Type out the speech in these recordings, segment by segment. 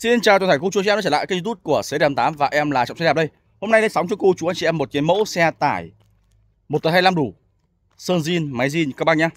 Xin chào toàn thể cô chú anh chị em đã trở lại kênh youtube của xe đẹp 88 và em là Trọng Xe Đẹp đây Hôm nay lên sóng cho cô chú anh chị em một cái mẫu xe tải 1 tờ 25 đủ Sơn zin, máy zin các bác nhé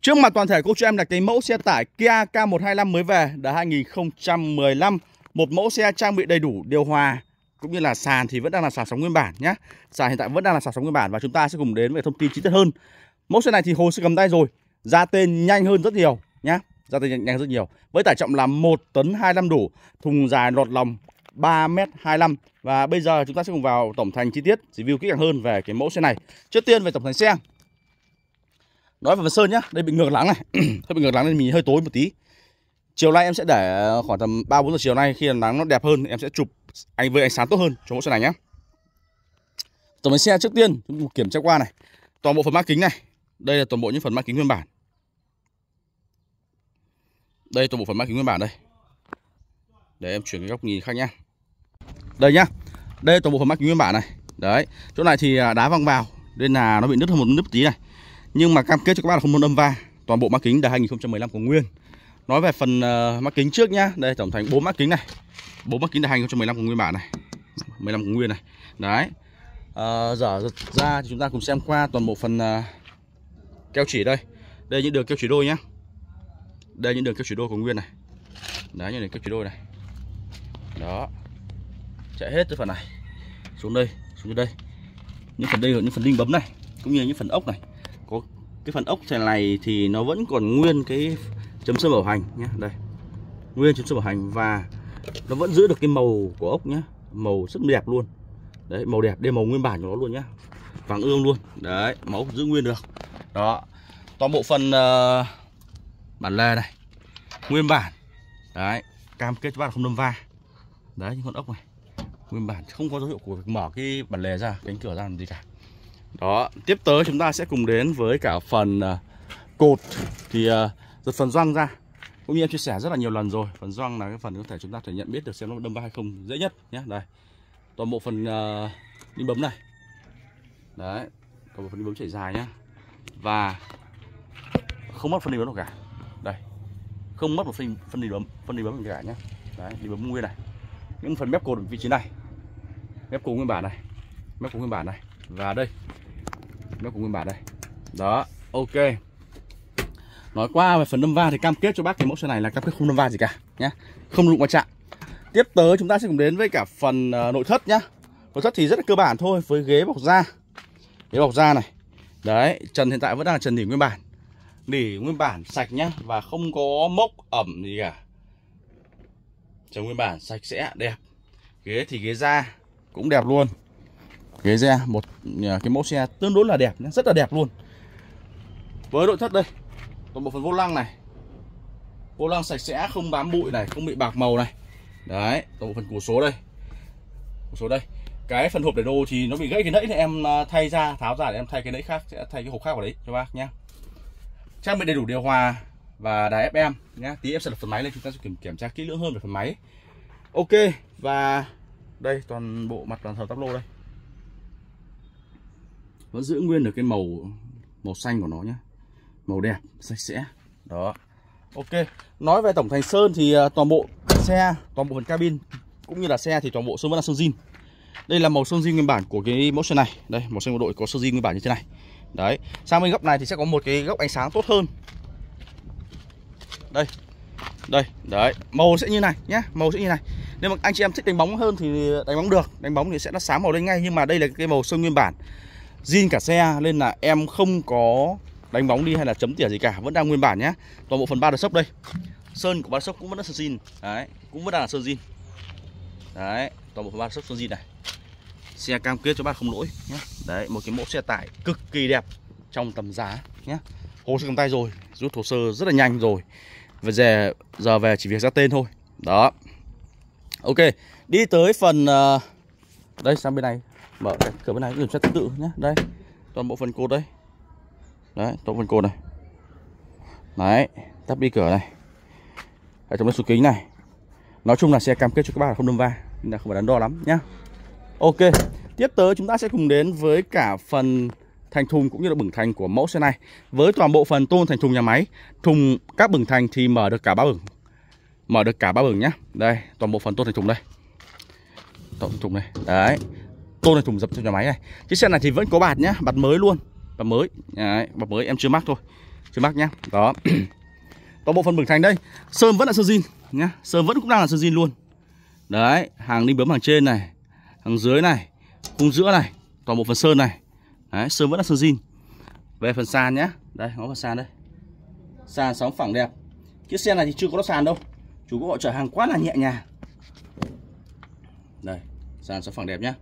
Trước mặt toàn thể cô chú em là cái mẫu xe tải Kia K125 mới về đã 2015 Một mẫu xe trang bị đầy đủ điều hòa cũng như là sàn thì vẫn đang là sàn sóng nguyên bản nhé Sàn hiện tại vẫn đang là sàn sóng nguyên bản và chúng ta sẽ cùng đến với thông tin chi tiết hơn Mẫu xe này thì hồ sẽ cầm tay rồi ra tên nhanh hơn rất nhiều nhá ra tay nhanh rất nhiều. Với tải trọng là 1 tấn 25 đủ, thùng dài lọt lòng 3m25 và bây giờ chúng ta sẽ cùng vào tổng thành chi tiết review kỹ càng hơn về cái mẫu xe này. Trước tiên về tổng thành xe. Nói về phần sơn nhá, đây bị ngược lắng này, hơi bị ngược lắng nên mình hơi tối một tí. Chiều nay em sẽ để khoảng tầm 3 4 giờ chiều nay khi nắng nó đẹp hơn em sẽ chụp anh với ánh sáng tốt hơn cho mẫu xe này nhé. Tổng thành xe trước tiên chúng ta kiểm tra qua này. Toàn bộ phần mát kính này. Đây là toàn bộ những phần mát kính nguyên bản đây toàn bộ phần mã kính nguyên bản đây để em chuyển cái góc nhìn khác nhá đây nhá đây toàn bộ phần mã kính nguyên bản này đấy chỗ này thì à, đá văng vào nên là nó bị nứt hơn một nứt tí này nhưng mà cam kết cho các bạn là không muốn âm va toàn bộ mã kính đời 2015 của nguyên nói về phần uh, kính trước nhá đây tổng thành bốn mã kính này bốn mã kính đời 2015 của nguyên bản này 15 của nguyên này đấy uh, ờ, dở ra thì chúng ta cùng xem qua toàn bộ phần uh, keo chỉ đây đây những đường keo chỉ đôi nhá đây những đường kép chuyển đôi của nguyên này đấy những đường kép chuyển đôi này đó chạy hết tới phần này xuống đây xuống đây những phần đây là những phần đinh bấm này cũng như những phần ốc này có cái phần ốc này thì nó vẫn còn nguyên cái chấm sơn bảo hành nhé đây nguyên chấm sơn bảo hành và nó vẫn giữ được cái màu của ốc nhé màu rất đẹp luôn đấy màu đẹp đây màu nguyên bản của nó luôn nhá vàng ương luôn đấy màu giữ nguyên được đó toàn bộ phần uh, bản lề này nguyên bản đấy cam kết cho bạn không đâm va đấy những con ốc này nguyên bản không có dấu hiệu của việc mở cái bản lề ra cánh cửa ra làm gì cả đó tiếp tới chúng ta sẽ cùng đến với cả phần à, cột thì à, giật phần răng ra cũng như em chia sẻ rất là nhiều lần rồi phần răng là cái phần có thể chúng ta thể nhận biết được xem nó đâm va hay không dễ nhất nhé đây toàn bộ phần uh, đi bấm này đấy toàn bộ phần đi bấm chảy dài nhá và không mất phần đi bấm nào cả không mất một phần phần đi bấm phần đi bấm mình cả nhá đấy đi bấm nguyên này những phần mép cột ở vị trí này mép cột nguyên bản này mép cột nguyên bản này và đây mép cột nguyên bản đây đó ok nói qua về phần đâm va thì cam kết cho bác cái mẫu xe này là cam kết không đâm va gì cả nhé không đụng qua chạm tiếp tới chúng ta sẽ cùng đến với cả phần ờ, nội thất nhá nội thất thì rất là cơ bản thôi với ghế bọc da ghế bọc da này đấy trần hiện tại vẫn đang là trần đỉnh nguyên bản nỉ nguyên bản sạch nhá và không có mốc ẩm gì cả trồng nguyên bản sạch sẽ đẹp ghế thì ghế da cũng đẹp luôn ghế da một à, cái mẫu xe tương đối là đẹp rất là đẹp luôn với nội thất đây còn một phần vô lăng này vô lăng sạch sẽ không bám bụi này không bị bạc màu này đấy còn một phần củ số đây củ số đây cái phần hộp để đồ thì nó bị gãy cái nẫy thì em à, thay ra tháo ra để em thay cái nẫy khác sẽ thay cái hộp khác vào đấy cho bác nhé trang bị đầy đủ điều hòa và đài FM nhé tí em sẽ lập phần máy lên chúng ta sẽ kiểm kiểm tra kỹ lưỡng hơn về phần máy ok và đây toàn bộ mặt toàn thờ tắp lô đây vẫn giữ nguyên được cái màu màu xanh của nó nhé màu đẹp sạch sẽ đó ok nói về tổng thành sơn thì à, toàn bộ xe toàn bộ phần cabin cũng như là xe thì toàn bộ sơn vẫn là sơn zin đây là màu sơn zin nguyên bản của cái mẫu xe này đây màu xanh của đội có sơn zin nguyên bản như thế này Đấy, sang bên góc này thì sẽ có một cái góc ánh sáng tốt hơn Đây, đây, đấy, màu sẽ như này nhé màu sẽ như này Nếu mà anh chị em thích đánh bóng hơn thì đánh bóng được Đánh bóng thì sẽ nó sáng màu lên ngay Nhưng mà đây là cái màu sơn nguyên bản Zin cả xe nên là em không có đánh bóng đi hay là chấm tỉa gì cả Vẫn đang nguyên bản nhé Toàn bộ phần ba đợt sốc đây Sơn của ba sốc cũng vẫn là sơn zin Đấy, cũng vẫn là sơn zin Đấy, toàn bộ phần ba đợt sốc sơn zin này xe cam kết cho bác không lỗi nhé đấy một cái mẫu xe tải cực kỳ đẹp trong tầm giá nhé hồ sơ cầm tay rồi rút hồ sơ rất là nhanh rồi và giờ giờ về chỉ việc ra tên thôi đó ok đi tới phần ờ, đây sang bên này mở cái cửa bên này kiểm tra tương tự nhé đây toàn bộ phần cột đây đấy toàn bộ phần cột này đấy tắp đi cửa này hệ thống đèn số kính này nói chung là xe cam kết cho các bạn là không đâm va nên là không phải đắn đo lắm nhá Ok, tiếp tới chúng ta sẽ cùng đến với cả phần thành thùng cũng như là bửng thành của mẫu xe này. Với toàn bộ phần tôn thành thùng nhà máy, thùng các bửng thành thì mở được cả ba bửng. Mở được cả ba bửng nhé. Đây, toàn bộ phần tôn thành thùng đây. Tôn thành thùng này. Đấy. Tôn thành thùng dập cho nhà máy này. Chiếc xe này thì vẫn có bạt nhá, bạt mới luôn. Bạt mới. Đấy, bạt mới em chưa mắc thôi. Chưa mắc nhá. Đó. toàn bộ phần bửng thành đây, sơn vẫn là sơn zin nhá. Sơn vẫn cũng đang là sơn zin luôn. Đấy, hàng đi bướm hàng trên này đằng dưới này khung giữa này toàn bộ phần sơn này đấy, sơn vẫn là sơn zin về phần sàn nhá đây ngó vào sàn đây sàn sóng phẳng đẹp chiếc xe này thì chưa có đốt sàn đâu chủ cũng họ chở hàng quá là nhẹ nhàng đây sàn sóng phẳng đẹp nhá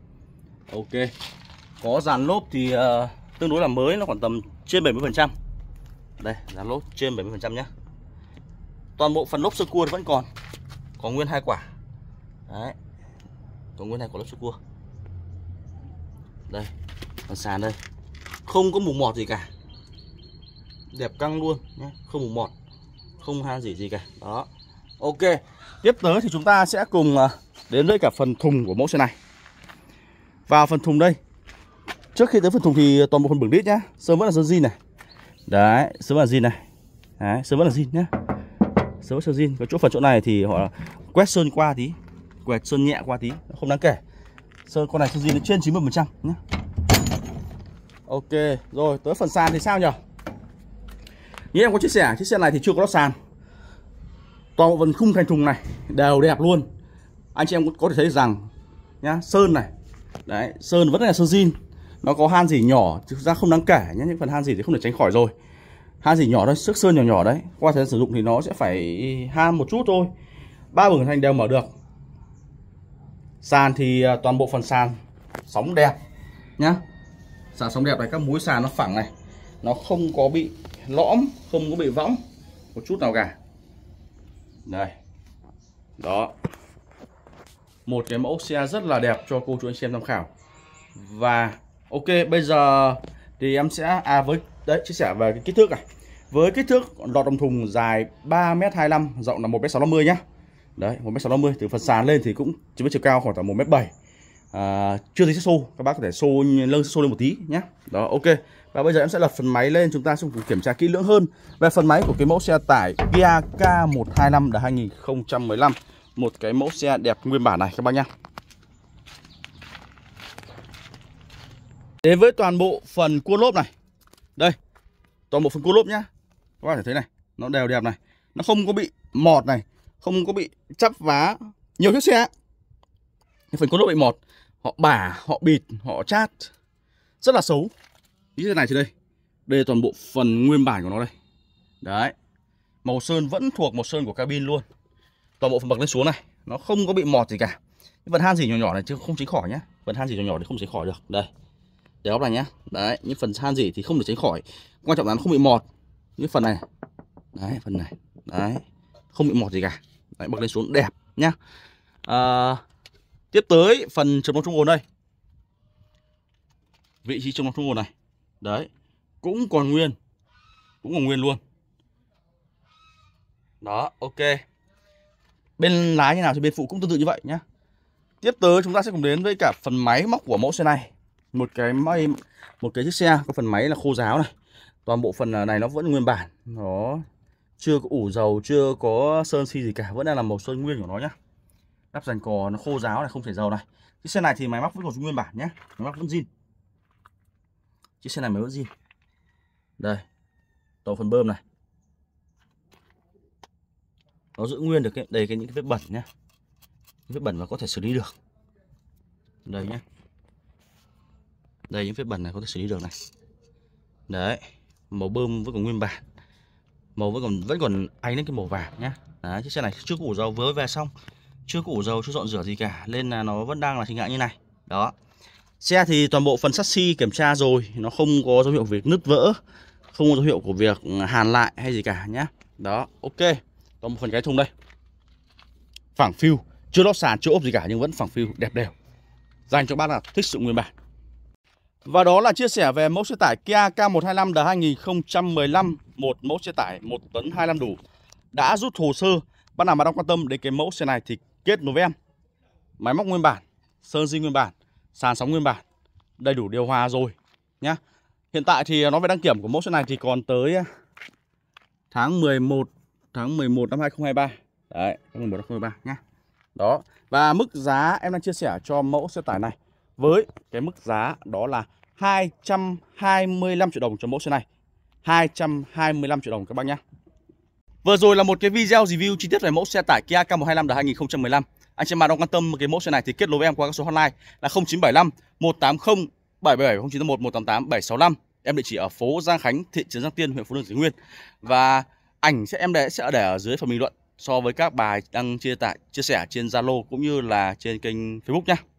ok có dàn lốp thì uh, tương đối là mới nó khoảng tầm trên 70 phần trăm đây dàn lốp trên 70 phần trăm nhá toàn bộ phần lốp sơ cua vẫn còn còn nguyên hai quả đấy còn nguyên này có lớp sơ cua đây còn sàn đây không có mục mọt gì cả đẹp căng luôn nhé không mục mọt không han gì gì cả đó ok tiếp tới thì chúng ta sẽ cùng à, đến với cả phần thùng của mẫu xe này vào phần thùng đây trước khi tới phần thùng thì toàn bộ phần bửng đít nhá sơn vẫn là sơn zin này đấy sơn vẫn là zin này đấy sơn vẫn là zin nhá sơn vẫn sơn zin có chỗ phần chỗ này thì họ quét sơn qua tí quẹt sơn nhẹ qua tí không đáng kể sơn con này sơn zin nó trên 90 phần trăm nhé ok rồi tới phần sàn thì sao nhỉ như em có chia sẻ chiếc xe này thì chưa có lót sàn toàn bộ phần khung thành thùng này đều đẹp luôn anh chị em cũng có thể thấy rằng nhá sơn này đấy sơn vẫn là sơn zin nó có han gì nhỏ thực ra không đáng kể nhé những phần han gì thì không thể tránh khỏi rồi han gì nhỏ đấy sức sơn nhỏ nhỏ đấy qua thời gian sử dụng thì nó sẽ phải han một chút thôi ba bửng thành đều mở được sàn thì à, toàn bộ phần sàn sóng đẹp nhá sàn sóng đẹp này các mũi sàn nó phẳng này nó không có bị lõm không có bị võng một chút nào cả đây đó một cái mẫu xe rất là đẹp cho cô chú anh xem tham khảo và ok bây giờ thì em sẽ à với đấy chia sẻ về cái kích thước này với kích thước lọt đồng thùng dài 3m25 rộng là 1m650 nhé đấy một m sáu từ phần sàn lên thì cũng chỉ với chiều cao khoảng tầm một m bảy à, chưa thấy xô các bác có thể xô lưng xô lên một tí nhé đó ok và bây giờ em sẽ lật phần máy lên chúng ta sẽ cùng kiểm tra kỹ lưỡng hơn về phần máy của cái mẫu xe tải Kia K125 là 2015 một cái mẫu xe đẹp nguyên bản này các bác nhé Đến với toàn bộ phần cua lốp này Đây Toàn bộ phần cua lốp nhá Các bạn thể thấy này Nó đều đẹp này Nó không có bị mọt này không có bị chắp vá nhiều chiếc xe phần cốt lỗi bị mọt họ bả họ bịt họ chát rất là xấu như thế này trên đây đây là toàn bộ phần nguyên bản của nó đây đấy màu sơn vẫn thuộc màu sơn của cabin luôn toàn bộ phần bậc lên xuống này nó không có bị mọt gì cả những phần han gì nhỏ nhỏ này chứ không tránh khỏi nhé phần han gì nhỏ nhỏ thì không tránh khỏi được đây để góc này nhé đấy những phần han gì thì không thể tránh khỏi quan trọng là nó không bị mọt những phần này đấy phần này đấy không bị mọt gì cả Đấy, bật lên xuống đẹp nhá à, Tiếp tới phần chống nóng trung ồn đây Vị trí chống nóng trung ồn này Đấy Cũng còn nguyên Cũng còn nguyên luôn Đó ok Bên lái như nào thì bên phụ cũng tương tự như vậy nhá Tiếp tới chúng ta sẽ cùng đến với cả phần máy móc của mẫu xe này Một cái máy Một cái chiếc xe có phần máy là khô ráo này Toàn bộ phần à, này nó vẫn nguyên bản Nó chưa có ủ dầu chưa có sơn xi gì cả vẫn đang là màu sơn nguyên của nó nhá lắp dàn cò nó khô ráo này không chảy dầu này chiếc xe này thì máy móc vẫn còn nguyên bản nhé máy móc vẫn zin chiếc xe này máy vẫn zin đây tổ phần bơm này nó giữ nguyên được cái, đầy cái những cái vết bẩn nhá vết bẩn mà có thể xử lý được đây nhá đây những vết bẩn này có thể xử lý được này đấy màu bơm vẫn còn nguyên bản màu vẫn còn vẫn còn ánh lên cái màu vàng nhá Đấy, chiếc xe này chưa có dầu với về xong chưa có dầu chưa dọn rửa gì cả nên là nó vẫn đang là hình dạng như này đó xe thì toàn bộ phần chassis kiểm tra rồi nó không có dấu hiệu việc nứt vỡ không có dấu hiệu của việc hàn lại hay gì cả nhá đó ok toàn bộ phần cái thùng đây phẳng phiu chưa lót sàn chưa ốp gì cả nhưng vẫn phẳng phiu đẹp đều dành cho bác nào thích sự nguyên bản và đó là chia sẻ về mẫu xe tải Kia K125 đời 2015, một mẫu xe tải 1 tấn 25 đủ. Đã rút hồ sơ, bạn nào mà đang quan tâm đến cái mẫu xe này thì kết nối với em. Máy móc nguyên bản, sơn zin nguyên bản, sàn sóng nguyên bản, đầy đủ điều hòa rồi nhá. Hiện tại thì nó về đăng kiểm của mẫu xe này thì còn tới à, tháng 11 tháng 11 năm 2023. Đấy, tháng 11 năm 2023 nhá. Đó. Và mức giá em đang chia sẻ cho mẫu xe tải này với cái mức giá đó là 225 triệu đồng cho mẫu xe này. 225 triệu đồng các bác nhé. Vừa rồi là một cái video review chi tiết về mẫu xe tải Kia K125 đời 2015. Anh chị em đang quan tâm cái mẫu xe này thì kết nối với em qua các số hotline là 0975 180 777 0981 188 765. Em địa chỉ ở phố Giang Khánh, thị trấn Giang Tiên, huyện Phú Lương, Thái Nguyên. Và ảnh sẽ em để sẽ để ở dưới phần bình luận so với các bài đăng chia tải chia sẻ trên Zalo cũng như là trên kênh Facebook nhé.